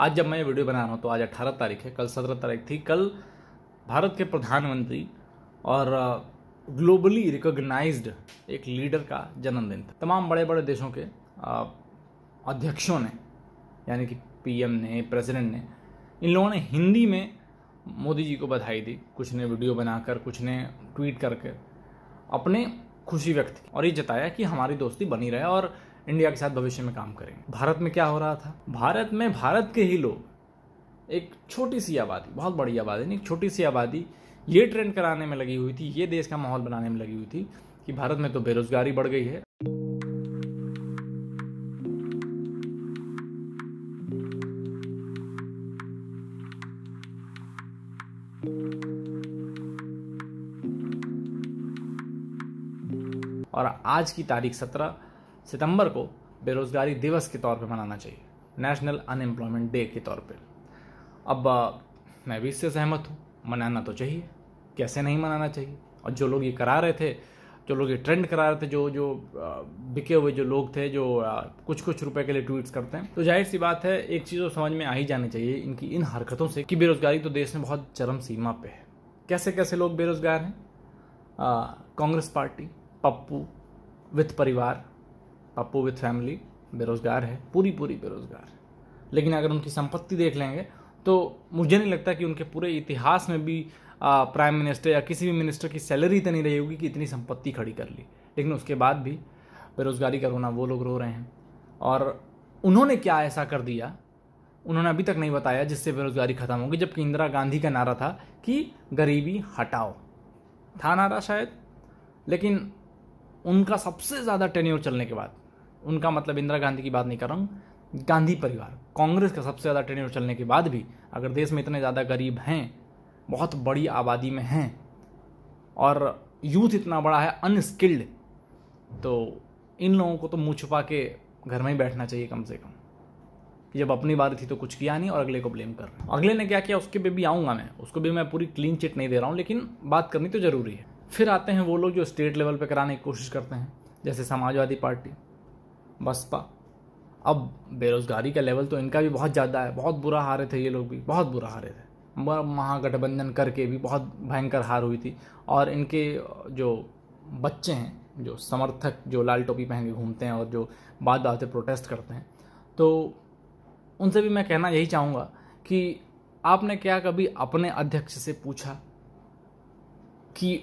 आज जब मैं ये वीडियो बना रहा हूँ तो आज अट्ठारह तारीख है कल सत्रह तारीख थी कल भारत के प्रधानमंत्री और ग्लोबली रिकॉग्नाइज्ड एक लीडर का जन्मदिन था तमाम बड़े बड़े देशों के अध्यक्षों ने यानी कि पीएम ने प्रेसिडेंट ने इन लोगों ने हिंदी में मोदी जी को बधाई दी कुछ ने वीडियो बनाकर कुछ ने ट्वीट करके अपने खुशी व्यक्त की और ये जताया कि हमारी दोस्ती बनी रहे और इंडिया के साथ भविष्य में काम करेंगे भारत में क्या हो रहा था भारत में भारत के ही लोग एक छोटी सी आबादी बहुत बड़ी आबादी नहीं एक छोटी सी आबादी ये ट्रेंड कराने में लगी हुई थी ये देश का माहौल बनाने में लगी हुई थी कि भारत में तो बेरोजगारी बढ़ गई है और आज की तारीख सत्रह सितंबर को बेरोजगारी दिवस के तौर पे मनाना चाहिए नेशनल अनएम्प्लॉयमेंट डे के तौर पे अब मैं भी इससे सहमत हूँ मनाना तो चाहिए कैसे नहीं मनाना चाहिए और जो लोग ये करा रहे थे जो लोग ये ट्रेंड करा रहे थे जो जो बिके हुए जो लोग थे जो कुछ कुछ रुपए के लिए ट्वीट्स करते हैं तो जाहिर सी बात है एक चीज़ तो समझ में आ ही जानी चाहिए इनकी इन हरकतों से कि बेरोजगारी तो देश में बहुत चरम सीमा पे है कैसे कैसे लोग बेरोजगार हैं कांग्रेस पार्टी पप्पू वित्त परिवार पप्पू विथ फैमिली बेरोज़गार है पूरी पूरी बेरोज़गार है लेकिन अगर उनकी संपत्ति देख लेंगे तो मुझे नहीं लगता कि उनके पूरे इतिहास में भी प्राइम मिनिस्टर या किसी भी मिनिस्टर की सैलरी इतनी रही होगी कि इतनी संपत्ति खड़ी कर ली लेकिन उसके बाद भी बेरोज़गारी का रोना वो लोग रो रहे हैं और उन्होंने क्या ऐसा कर दिया उन्होंने अभी तक नहीं बताया जिससे बेरोज़गारी ख़त्म होगी जबकि इंदिरा गांधी का नारा था कि गरीबी हटाओ था नारा शायद लेकिन उनका सबसे ज़्यादा टेन्योर चलने के बाद उनका मतलब इंदिरा गांधी की बात नहीं कर रहा हूँ गांधी परिवार कांग्रेस का सबसे ज़्यादा टेन्योर चलने के बाद भी अगर देश में इतने ज़्यादा गरीब हैं बहुत बड़ी आबादी में हैं और यूथ इतना बड़ा है अनस्किल्ड तो इन लोगों को तो मुँह छुपा के घर में ही बैठना चाहिए कम से कम कि जब अपनी बारी थी तो कुछ किया नहीं और अगले को ब्लेम कर रहे अगले ने क्या किया उसके पे भी आऊँगा मैं उसको भी मैं पूरी क्लीन चिट नहीं दे रहा हूँ लेकिन बात करनी तो ज़रूरी है फिर आते हैं वो लोग जो स्टेट लेवल पर कराने की कोशिश करते हैं जैसे समाजवादी पार्टी बसपा अब बेरोज़गारी का लेवल तो इनका भी बहुत ज़्यादा है बहुत बुरा हारे थे ये लोग भी बहुत बुरा हारे थे महागठबंधन करके भी बहुत भयंकर हार हुई थी और इनके जो बच्चे हैं जो समर्थक जो लाल टोपी पहन के घूमते हैं और जो बाद आते प्रोटेस्ट करते हैं तो उनसे भी मैं कहना यही चाहूँगा कि आपने क्या कभी अपने अध्यक्ष से पूछा कि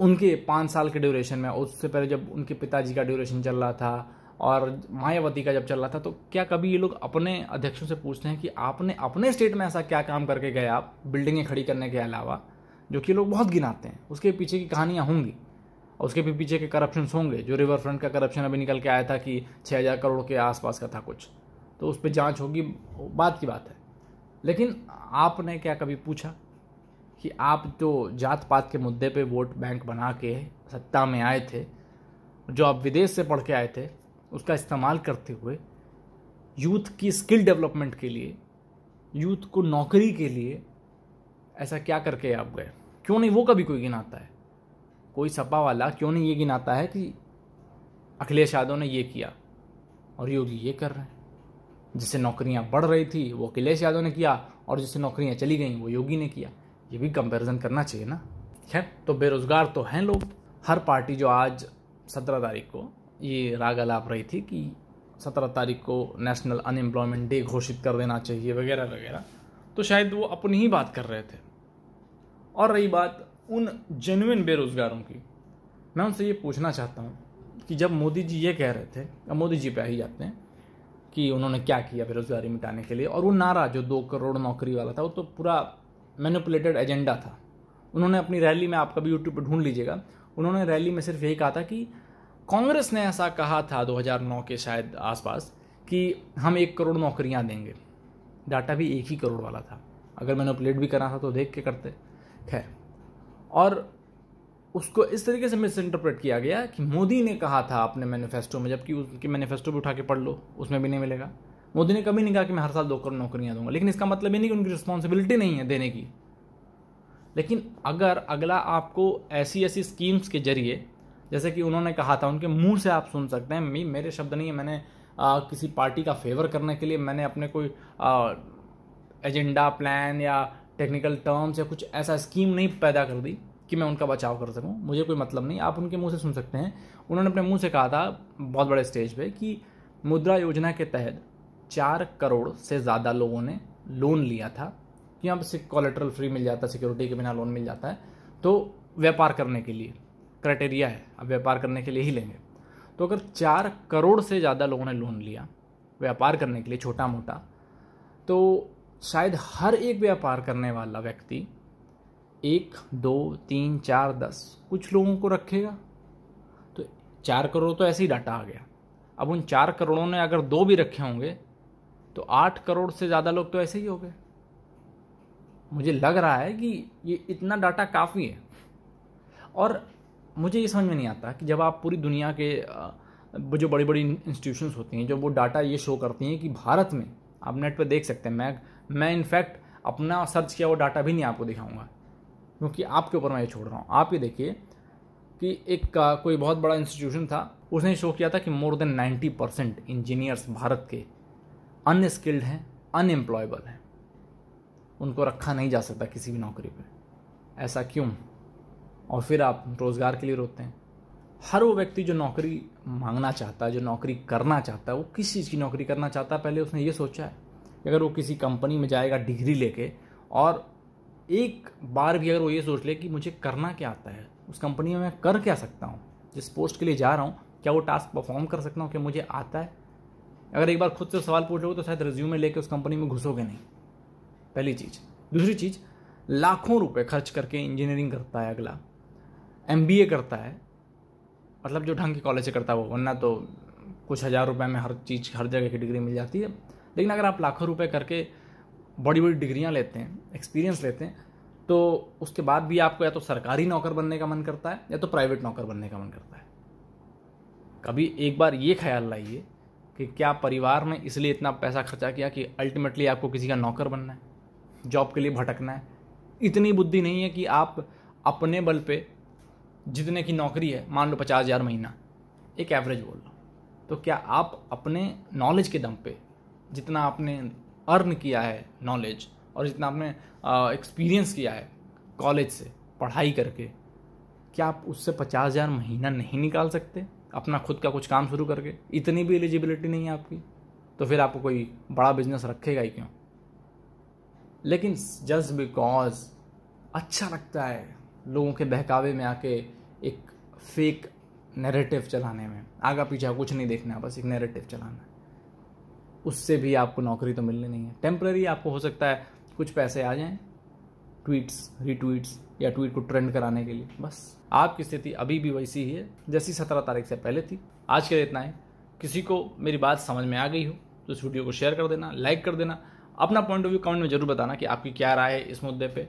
उनके पाँच साल के ड्यूरेशन में उससे पहले जब उनके पिताजी का ड्यूरेशन चल रहा था और मायावती का जब चल रहा था तो क्या कभी ये लोग अपने अध्यक्षों से पूछते हैं कि आपने अपने स्टेट में ऐसा क्या काम करके गए आप बिल्डिंगें खड़ी करने के अलावा जो कि लोग बहुत गिनाते हैं उसके पीछे की कहानियाँ होंगी और उसके भी पीछे के करप्शन होंगे जो रिवर फ्रंट का करप्शन अभी निकल के आया था कि छः हज़ार करोड़ के आसपास का था कुछ तो उस पर जाँच होगी बात की बात है लेकिन आपने क्या कभी पूछा कि आप जो जात पात के मुद्दे पे वोट बैंक बना के सत्ता में आए थे जो आप विदेश से पढ़ के आए थे उसका इस्तेमाल करते हुए यूथ की स्किल डेवलपमेंट के लिए यूथ को नौकरी के लिए ऐसा क्या करके आप गए क्यों नहीं वो कभी कोई गिनाता है कोई सपा वाला क्यों नहीं ये गिनाता है कि अखिलेश यादव ने ये किया और योगी ये कर रहे हैं जिससे नौकरियां बढ़ रही थी वो अखिलेश यादव ने किया और जिससे नौकरियां चली गई वो योगी ने किया ये भी कंपैरिजन करना चाहिए ना खैर तो बेरोज़गार तो हैं लोग हर पार्टी जो आज सत्रह तारीख को ये राग अलाप रही थी कि सत्रह तारीख को नेशनल अनएम्प्लॉयमेंट डे घोषित कर देना चाहिए वगैरह वगैरह तो शायद वो अपनी ही बात कर रहे थे और रही बात उन जेनुइन बेरोज़गारों की मैं उनसे ये पूछना चाहता हूँ कि जब मोदी जी ये कह रहे थे अब मोदी जी पे ही जाते हैं कि उन्होंने क्या किया बेरोज़गारी मिटाने के लिए और वो नारा जो दो करोड़ नौकरी वाला था वो तो पूरा मैनिपुलेटेड एजेंडा था उन्होंने अपनी रैली में आप कभी यूट्यूब पर ढूंढ लीजिएगा उन्होंने रैली में सिर्फ यही कहा था कि कांग्रेस ने ऐसा कहा था 2009 के शायद आसपास कि हम एक करोड़ नौकरियां देंगे डाटा भी एक ही करोड़ वाला था अगर मैंने अपलेट भी करा था तो देख के करते खैर और उसको इस तरीके से मिस इंटरप्रेट किया गया कि मोदी ने कहा था अपने मैनिफेस्टो में जबकि उसके मैनिफेस्टो भी उठा के पढ़ लो उसमें भी नहीं मिलेगा मोदी ने कभी नहीं कहा कि मैं हर साल दो करोड़ नौकरियां दूंगा लेकिन इसका मतलब ये नहीं कि उनकी रिस्पॉन्सिबिलिटी नहीं है देने की लेकिन अगर अगला आपको ऐसी ऐसी स्कीम्स के जरिए जैसे कि उन्होंने कहा था उनके मुंह से आप सुन सकते हैं मी मेरे शब्द नहीं है मैंने आ, किसी पार्टी का फेवर करने के लिए मैंने अपने कोई एजेंडा प्लान या टेक्निकल टर्म्स या कुछ ऐसा स्कीम नहीं पैदा कर दी कि मैं उनका बचाव कर सकूं मुझे कोई मतलब नहीं आप उनके मुंह से सुन सकते हैं उन्होंने अपने मुंह से कहा था बहुत बड़े स्टेज पे कि मुद्रा योजना के तहत चार करोड़ से ज़्यादा लोगों ने लोन लिया था कि यहाँ पर कोलेट्रल फ्री मिल जाता है सिक्योरिटी के बिना लोन मिल जाता है तो व्यापार करने के लिए क्राइटेरिया है अब व्यापार करने के लिए ही लेंगे तो अगर चार करोड़ से ज़्यादा लोगों ने लोन लिया व्यापार करने के लिए छोटा मोटा तो शायद हर एक व्यापार करने वाला व्यक्ति एक दो तीन चार दस कुछ लोगों को रखेगा तो चार करोड़ तो ऐसे ही डाटा आ गया अब उन चार करोड़ों ने अगर दो भी रखे होंगे तो आठ करोड़ से ज़्यादा लोग तो ऐसे ही हो गए मुझे लग रहा है कि ये इतना डाटा काफ़ी है और मुझे ये समझ में नहीं आता कि जब आप पूरी दुनिया के जो बड़ी बड़ी इंस्टीट्यूशंस होती हैं जो वो डाटा ये शो करती हैं कि भारत में आप नेट पर देख सकते हैं मैं मैं इनफैक्ट अपना सर्च किया वो डाटा भी नहीं आपको दिखाऊंगा क्योंकि आपके ऊपर मैं ये छोड़ रहा हूँ आप ये देखिए कि एक का कोई बहुत बड़ा इंस्टीट्यूशन था उसने शो किया था कि more than 90 percent engineers Bharat के अनस्किल्ड हैं अनएम्प्लॉयबल हैं उनको रखा नहीं जा सकता किसी भी नौकरी पर ऐसा क्यों और फिर आप रोज़गार के लिए रोते हैं हर वो व्यक्ति जो नौकरी मांगना चाहता है जो नौकरी करना चाहता है वो किस चीज़ की नौकरी करना चाहता है पहले उसने ये सोचा है कि अगर वो किसी कंपनी में जाएगा डिग्री लेके और एक बार भी अगर वो ये सोच ले कि मुझे करना क्या आता है उस कंपनी में मैं कर क्या सकता हूँ जिस पोस्ट के लिए जा रहा हूँ क्या वो टास्क परफॉर्म कर सकता हूँ क्या मुझे आता है अगर एक बार खुद से सवाल पूछ लोगे तो शायद रिज्यूमे लेके उस कंपनी में घुसोगे नहीं पहली चीज़ दूसरी चीज़ लाखों रुपए खर्च करके इंजीनियरिंग करता है अगला एम करता है मतलब जो ढंग के कॉलेज से करता है वो वरना तो कुछ हज़ार रुपये में हर चीज़ हर जगह की डिग्री मिल जाती है लेकिन अगर आप लाखों रुपए करके बड़ी बड़ी डिग्रियाँ लेते हैं एक्सपीरियंस लेते हैं तो उसके बाद भी आपको या तो सरकारी नौकर बनने का मन करता है या तो प्राइवेट नौकर बनने का मन करता है कभी एक बार ये ख्याल लाइए कि क्या परिवार ने इसलिए इतना पैसा खर्चा किया कि अल्टीमेटली आपको किसी का नौकर बनना है जॉब के लिए भटकना है इतनी बुद्धि नहीं है कि आप अपने बल पे जितने की नौकरी है मान लो पचास हज़ार महीना एक एवरेज बोल रहा हूँ तो क्या आप अपने नॉलेज के दम पे जितना आपने अर्न किया है नॉलेज और जितना आपने एक्सपीरियंस किया है कॉलेज से पढ़ाई करके क्या आप उससे पचास हज़ार महीना नहीं निकाल सकते अपना खुद का कुछ काम शुरू करके इतनी भी एलिजिबिलिटी नहीं है आपकी तो फिर आपको कोई बड़ा बिजनेस रखेगा ही क्यों लेकिन जस्ट बिकॉज अच्छा लगता है लोगों के बहकावे में आके एक फेक नैरेटिव चलाने में आगा पीछा कुछ नहीं देखना बस एक नैरेटिव चलाना उससे भी आपको नौकरी तो मिलनी नहीं है टेम्प्रेरी आपको हो सकता है कुछ पैसे आ जाएं ट्वीट्स रीट्वीट्स या ट्वीट को ट्रेंड कराने के लिए बस आपकी स्थिति अभी भी वैसी ही है जैसी सत्रह तारीख से पहले थी आज के लिए इतना है किसी को मेरी बात समझ में आ गई हो तो इस वीडियो को शेयर कर देना लाइक कर देना अपना पॉइंट ऑफ व्यू कमेंट में जरूर बताना कि आपकी क्या राय है इस मुद्दे पर